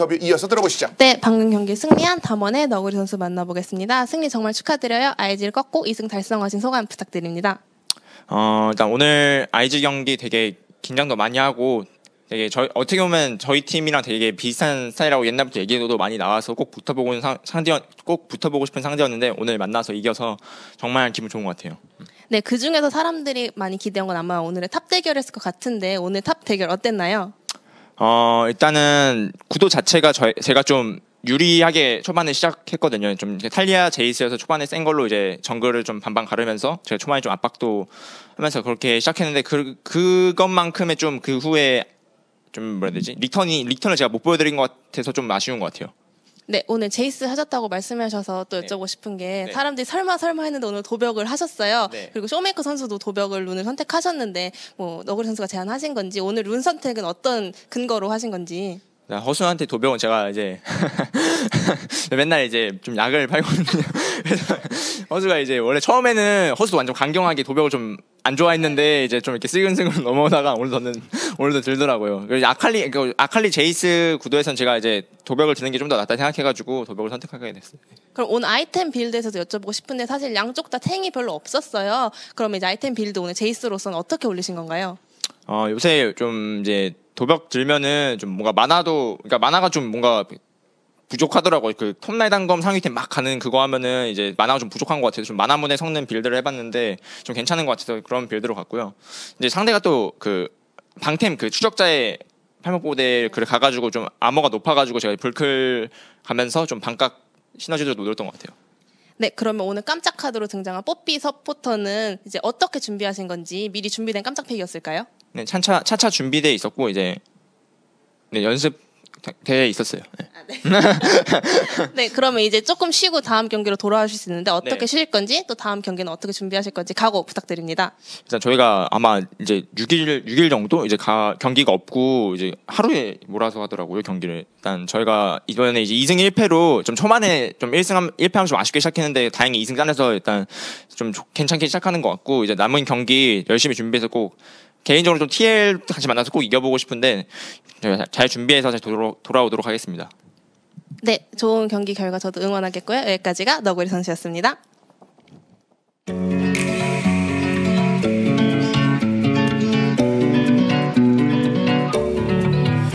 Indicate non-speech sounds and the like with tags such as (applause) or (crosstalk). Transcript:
인터뷰 이어서 들어보시죠. 네, 방금 경기 승리한 담원의 너구리 선수 만나보겠습니다. 승리 정말 축하드려요. IG를 꺾고 2승 달성하신 소감 부탁드립니다. 어, 일단 오늘 IG 경기 되게 긴장도 많이 하고 되게 저, 어떻게 보면 저희 팀이랑 되게 비슷한 스타일이라고 옛날부터 얘기도 많이 나와서 꼭 붙어보고 상, 상대 꼭 붙어보고 싶은 상대였는데 오늘 만나서 이겨서 정말 기분 좋은 것 같아요. 네, 그 중에서 사람들이 많이 기대한 건 아마 오늘의 탑대결했을것 같은데 오늘 탑 대결 어땠나요? 어, 일단은 구도 자체가 저, 제가 좀 유리하게 초반에 시작했거든요. 좀 탈리아 제이스여서 초반에 센 걸로 이제 정글을 좀 반반 가르면서 제가 초반에 좀 압박도 하면서 그렇게 시작했는데 그 그것만큼의 좀 그 후에 좀 뭐라 해야 되지 리턴이 리턴을 제가 못 보여드린 것 같아서 좀 아쉬운 것 같아요. 네, 오늘 제이스 하셨다고 말씀하셔서 또 네. 여쭤보고 싶은 게 네. 사람들이 설마 설마 했는데 오늘 도벽을 하셨어요. 네. 그리고 쇼메이커 선수도 도벽을 룬을 선택하셨는데 뭐 너구리 선수가 제안하신 건지 오늘 룬 선택은 어떤 근거로 하신 건지. 허수한테 도벽은 제가 이제 (laughs) 맨날 이제 좀 약을 팔거든요. (laughs) 허수가 이제 원래 처음에는 허수도 완전 강경하게 도벽을 좀안 좋아했는데 이제 좀 이렇게 슬근슬근 (laughs) 넘어오다가 오늘도는 오늘도 들더라고요. 그리고 아칼리 그 아칼리 제이스 구도에선 제가 이제 도벽을 드는 게 좀 더 낫다 생각해가지고 도벽을 선택하게 됐어요. 그럼 오늘 아이템 빌드에서도 여쭤보고 싶은데 사실 양쪽 다 탱이 별로 없었어요. 그럼 이제 아이템 빌드 오늘 제이스로서는 어떻게 올리신 건가요? 어 요새 좀 이제 도벽 들면은 좀 뭔가 만화도 그러니까 만화가 좀 뭔가 부족하더라고요. 그 톱날 단검 상위팀 막 가는 그거 하면은 이제 만화가 좀 부족한 것 같아서 좀 만화문의 성능 빌드를 해봤는데 좀 괜찮은 것 같아서 그런 빌드로 갔고요. 이제 상대가 또 그 방템 그 추적자의 팔목보대 그래 가가지고 좀 암호가 높아가지고 제가 불클 가면서 좀 반각 시너지도 노렸던 것 같아요. 네, 그러면 오늘 깜짝 카드로 등장한 뽀삐 서포터는 이제 어떻게 준비하신 건지 미리 준비된 깜짝 팩이었을까요? 네, 차차 차차 준비돼 있었고 이제 네, 연습 대회에 있었어요. 네. 아, 네. (laughs) 네. 그러면 이제 조금 쉬고 다음 경기로 돌아오실 수 있는데 어떻게 네. 쉬실 건지 또 다음 경기는 어떻게 준비하실 건지 각오 부탁드립니다. 일단 저희가 아마 이제 6일 6일 정도 이제 가, 경기가 없고 이제 하루에 몰아서 하더라고요 경기를. 일단 저희가 이번에 이제 2승 1패로 좀 초반에 좀 1승 한, 1패 하면좀 아쉽게 시작했는데 다행히 2승 짠내서 일단 좀 괜찮게 시작하는 것 같고 이제 남은 경기 열심히 준비해서 꼭 개인적으로 좀 TL 같이 만나서 꼭 이겨보고 싶은데 네, 잘 준비해서 다시 돌아오도록 하겠습니다. 네, 좋은 경기 결과 저도 응원하겠고요. 여기까지가 너구리 선수였습니다.